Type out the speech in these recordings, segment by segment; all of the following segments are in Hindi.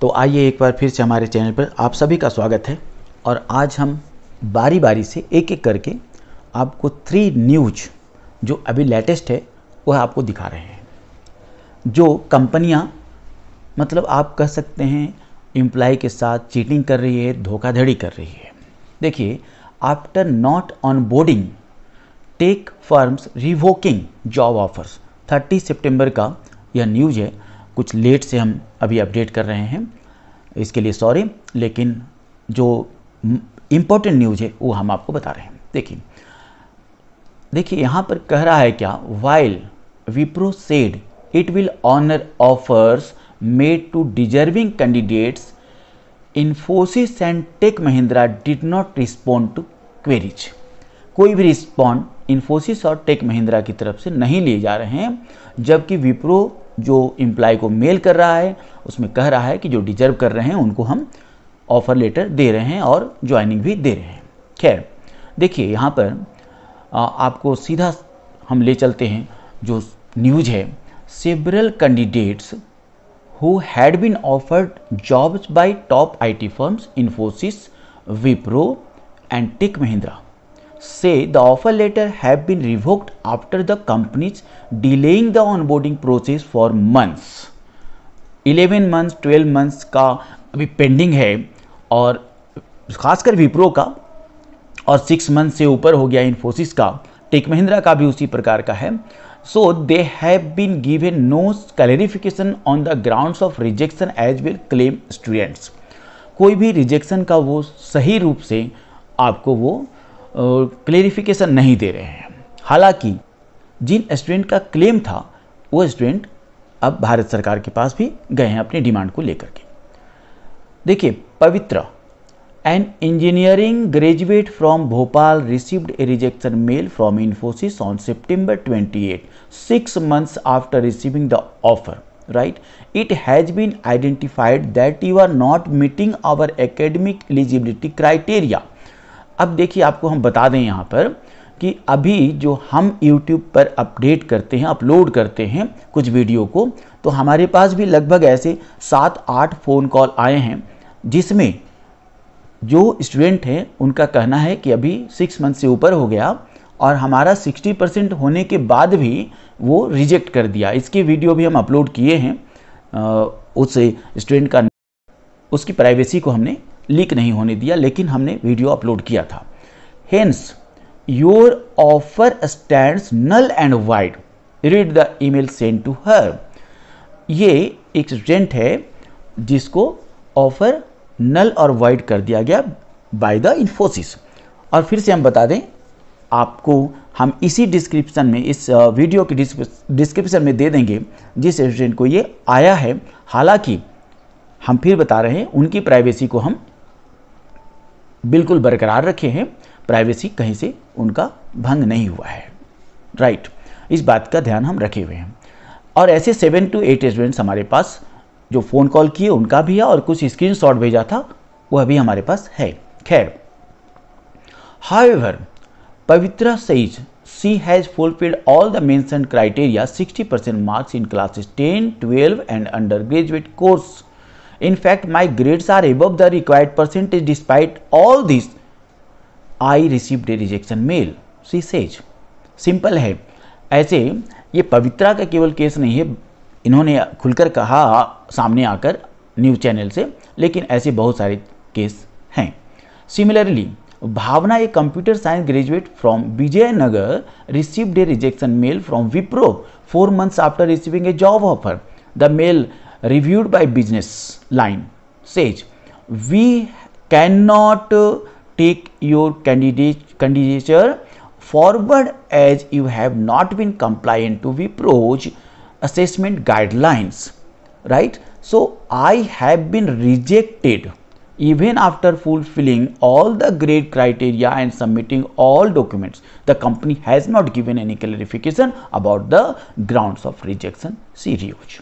तो आइए एक बार फिर से हमारे चैनल पर आप सभी का स्वागत है और आज हम बारी बारी से एक एक करके आपको थ्री न्यूज जो अभी लेटेस्ट है वह आपको दिखा रहे हैं जो कंपनियां मतलब आप कह सकते हैं एम्प्लॉय के साथ चीटिंग कर रही है धोखाधड़ी कर रही है देखिए after not onboarding tech firms revoking job offers 30 सितंबर का यह न्यूज़ है कुछ लेट से हम अभी अपडेट कर रहे हैं इसके लिए सॉरी लेकिन जो इम्पोर्टेंट न्यूज है वो हम आपको बता रहे हैं देखिए देखिए यहाँ पर कह रहा है क्या while Wipro said it will honour offers made to deserving candidates Infosys and Tech Mahindra did not respond to queries कोई भी रिस्पॉन्ड इन्फोसिस और टेक महिंद्रा की तरफ से नहीं लिए जा रहे हैं जबकि विप्रो जो इम्प्लाई को मेल कर रहा है उसमें कह रहा है कि जो डिजर्व कर रहे हैं उनको हम ऑफ़र लेटर दे रहे हैं और ज्वाइनिंग भी दे रहे हैं खैर देखिए यहाँ पर आ, आपको सीधा हम ले चलते हैं जो न्यूज है several candidates who had been offered jobs by top I T firms Infosys Wipro and Tech Mahindra say the offer letter have been revoked after the companies delaying the onboarding process for months eleven months twelve months का अभी पेंडिंग है और खासकर विप्रो का और सिक्स मंथ से ऊपर हो गया इन्फोसिस का टेक महिंद्रा का भी उसी प्रकार का है so they have been given no clarification on the grounds of rejection as will claim students कोई भी रिजेक्शन का वो सही रूप से आपको वो क्लेरिफिकेशन नहीं दे रहे हैं हालांकि जिन स्टूडेंट का क्लेम था वो स्टूडेंट अब भारत सरकार के पास भी गए हैं अपनी डिमांड को लेकर के देखिए Pavitra an engineering graduate from Bhopal received a rejection mail from Infosys on September 28 six months after receiving the offer right it has been identified that you are not meeting our academic eligibility criteria अब देखिए आपको हम बता दें यहाँ पर कि अभी जो हम YouTube पर अपडेट करते हैं अपलोड करते हैं कुछ वीडियो को तो हमारे पास भी लगभग ऐसे सात आठ फ़ोन कॉल आए हैं जिसमें जो स्टूडेंट हैं उनका कहना है कि अभी सिक्स मंथ से ऊपर हो गया और हमारा 60 परसेंट होने के बाद भी वो रिजेक्ट कर दिया इसके वीडियो भी हम अपलोड किए हैं उस स्टूडेंट का उसकी प्राइवेसी को हमने लीक नहीं होने दिया लेकिन हमने वीडियो अपलोड किया था hence your offer stand null and void read the email send to her ये एक स्टूडेंट है जिसको ऑफर नल और वाइड कर दिया गया बाय द इन्फोसिस और फिर से हम बता दें आपको हम इसी डिस्क्रिप्शन में इस वीडियो के डिस्क्रिप्शन में दे देंगे जिस स्टूडेंट को ये आया है हालांकि हम फिर बता रहे हैं उनकी प्राइवेसी को हम बिल्कुल बरकरार रखे हैं प्राइवेसी कहीं से उनका भंग नहीं हुआ है राइट right. इस बात का ध्यान हम रखे हुए हैं और ऐसे सेवन टू एट स्टूडेंट्स हमारे पास जो फ़ोन कॉल किए उनका भी है और कुछ शॉट भेजा था वह भी हमारे पास है खैर ever Pavitra says she has fulfilled all the mention criteria 60 percent marks in classes 10, 12 and undergraduate course In fact, my grades are above the required percentage. Despite all this, I received a rejection mail. She says, simple है ऐसे ये पवित्रा का केवल केस नहीं है इन्होंने खुलकर कहा सामने आकर न्यूज़ चैनल से लेकिन ऐसे बहुत सारे केस हैं similarly Bhavna a computer science graduate from Vijayanagar received a rejection mail from Wipro four months after receiving a job offer the mail reviewed by business line says we cannot uh, take your candidate candidature forward as you have not been compliant to approach assessment guidelines right so i have been rejected even after fulfilling all the grade criteria and submitting all documents the company has not given any clarification about the grounds of rejection serious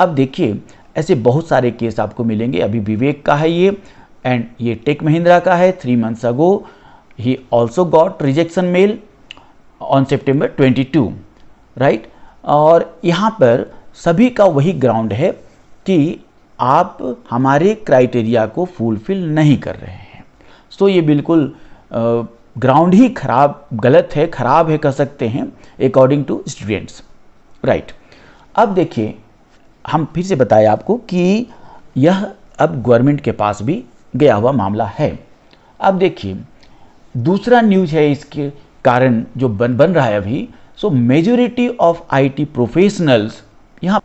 अब देखिए ऐसे बहुत सारे केस आपको मिलेंगे अभी विवेक का है ये एंड ये टेक महिंद्रा का है थ्री मंथ्स अगो ही also got rejection mail on September two right और यहाँ पर सभी का वही ग्राउंड है कि आप हमारे क्राइटेरिया को फुलफिल नहीं कर रहे हैं सो so, ये बिल्कुल ग्राउंड ही खराब गलत है खराब है कह सकते हैं अकॉर्डिंग टू स्टूडेंट्स राइट अब देखिए हम फिर से बताएं आपको कि यह अब गवर्नमेंट के पास भी गया हुआ मामला है अब देखिए दूसरा न्यूज है इसके कारण जो बन बन रहा है अभी so majority of IT professionals यहाँ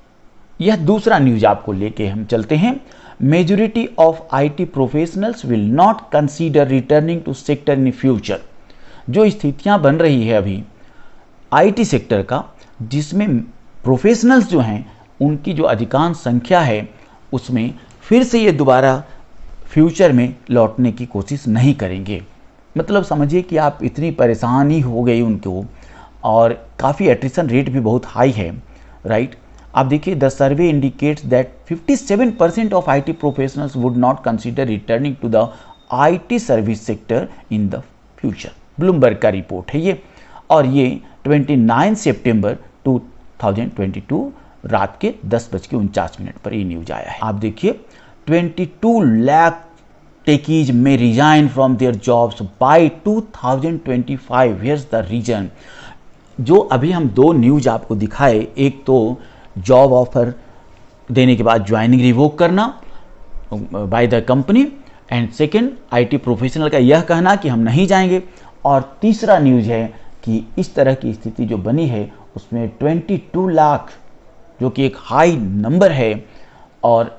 यह दूसरा न्यूज आपको लेके हम चलते हैं majority of IT professionals will not consider returning to sector in future जो स्थितियाँ बन रही है अभी आईटी सेक्टर का जिसमें प्रोफेशनल्स जो हैं उनकी जो अधिकांश संख्या है उसमें फिर से ये दोबारा फ्यूचर में लौटने की कोशिश नहीं करेंगे मतलब समझिए कि आप इतनी परेशानी हो गई उनको और काफ़ी एट्रिशन रेट भी बहुत हाई है राइट आप देखिए the survey indicates that 57 percent of I T professionals would not consider returning to the I T service sector in the future Bloomberg का रिपोर्ट है ये और ये 29 सितंबर टू रात के दस बज के उनचास मिनट पर ये न्यूज आया है आप देखिए 22 लाख टेकीज में resign from their jobs by 2025 here's the reason जो अभी हम दो न्यूज आपको दिखाए एक तो जॉब ऑफर देने के बाद ज्वाइनिंग रिवोक करना by the company and second IT professional का यह कहना कि हम नहीं जाएंगे और तीसरा न्यूज है कि इस तरह की स्थिति जो बनी है उसमें 22 लाख जो कि एक हाई नंबर है और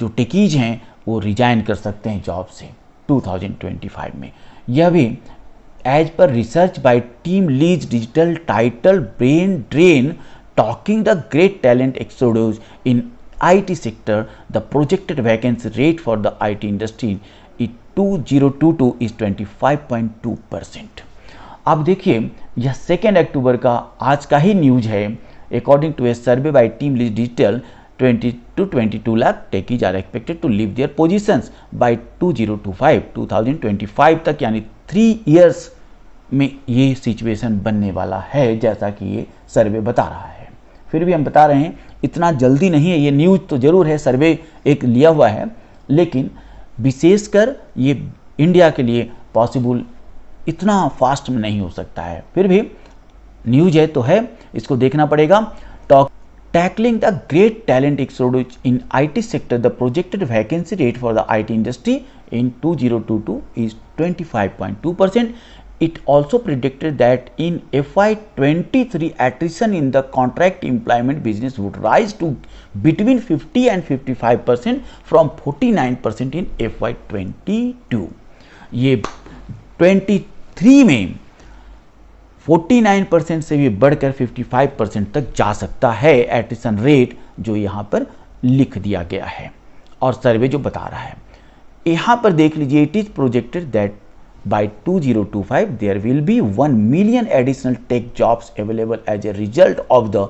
जो टिकीज हैं वो रिजाइन कर सकते हैं जॉब से 2025 में यह भी एज पर research by team lease digital title brain drain talking the great talent exodus in IT sector, the industry vacancy two zero two two is twenty 2022 point 25.2 percent अब देखिए यह सेकेंड अक्टूबर का आज का ही न्यूज है according to a survey by Team List are 20 to 22 lakh techies are expected to leave their positions by 2025 2025 तक यानी थ्री ईयर्स में ये सिचुएसन बनने वाला है जैसा कि ये सर्वे बता रहा है फिर भी हम बता रहे हैं इतना जल्दी नहीं है ये न्यूज़ तो ज़रूर है सर्वे एक लिया हुआ है लेकिन विशेषकर ये इंडिया के लिए पॉसिबल इतना फास्ट में नहीं हो सकता है फिर भी न्यूज है तो है इसको देखना पड़ेगा talk tackling the great talent exodus in I T sector the projected vacancy rate for the I T industry in two zero two two is twenty five point two percent it also predicted that in F I twenty three attrition in the contract employment business would rise to between fifty and fifty five percent from forty nine percent in F I twenty two ये ट्वेंटी थ्री में 49% से भी बढ़कर 55% तक जा सकता है एटिसन रेट जो यहाँ पर लिख दिया गया है और सर्वे जो बता रहा है यहाँ पर देख लीजिए it is projected that by 2025 zero two five there will be one million additional tech jobs available as a result of the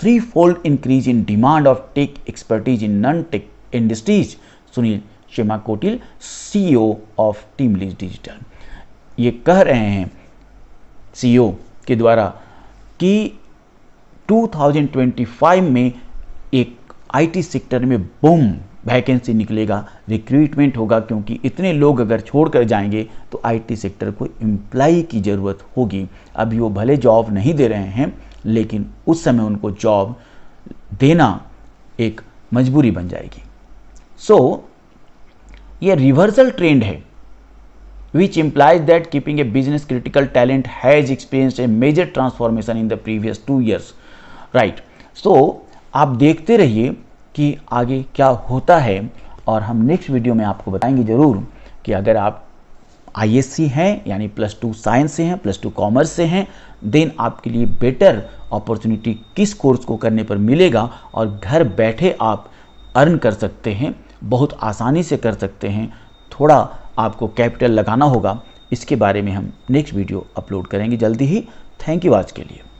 three fold increase in demand of tech expertise in non tech industries Sunil Chemmankotil C of team lease Digital ये कह रहे हैं सीईओ के द्वारा कि 2025 में एक आईटी सेक्टर में बूम वैकेंसी निकलेगा रिक्रूटमेंट होगा क्योंकि इतने लोग अगर छोड़कर जाएंगे तो आईटी सेक्टर को एम्प्लाई की ज़रूरत होगी अभी वो भले जॉब नहीं दे रहे हैं लेकिन उस समय उनको जॉब देना एक मजबूरी बन जाएगी सो so, ये रिवर्सल ट्रेंड है which implies that keeping a business critical talent has experienced a major transformation in the previous two years right so आप देखते रहिए कि आगे क्या होता है और हम नेक्स्ट वीडियो में आपको बताएंगे ज़रूर कि अगर आप आईएससी हैं यानी प्लस टू साइंस से हैं प्लस टू कॉमर्स से हैं देन आपके लिए बेटर अपॉर्चुनिटी किस कोर्स को करने पर मिलेगा और घर बैठे आप अर्न कर सकते हैं बहुत आसानी से कर सकते हैं थोड़ा आपको कैपिटल लगाना होगा इसके बारे में हम नेक्स्ट वीडियो अपलोड करेंगे जल्दी ही थैंक यू आज के लिए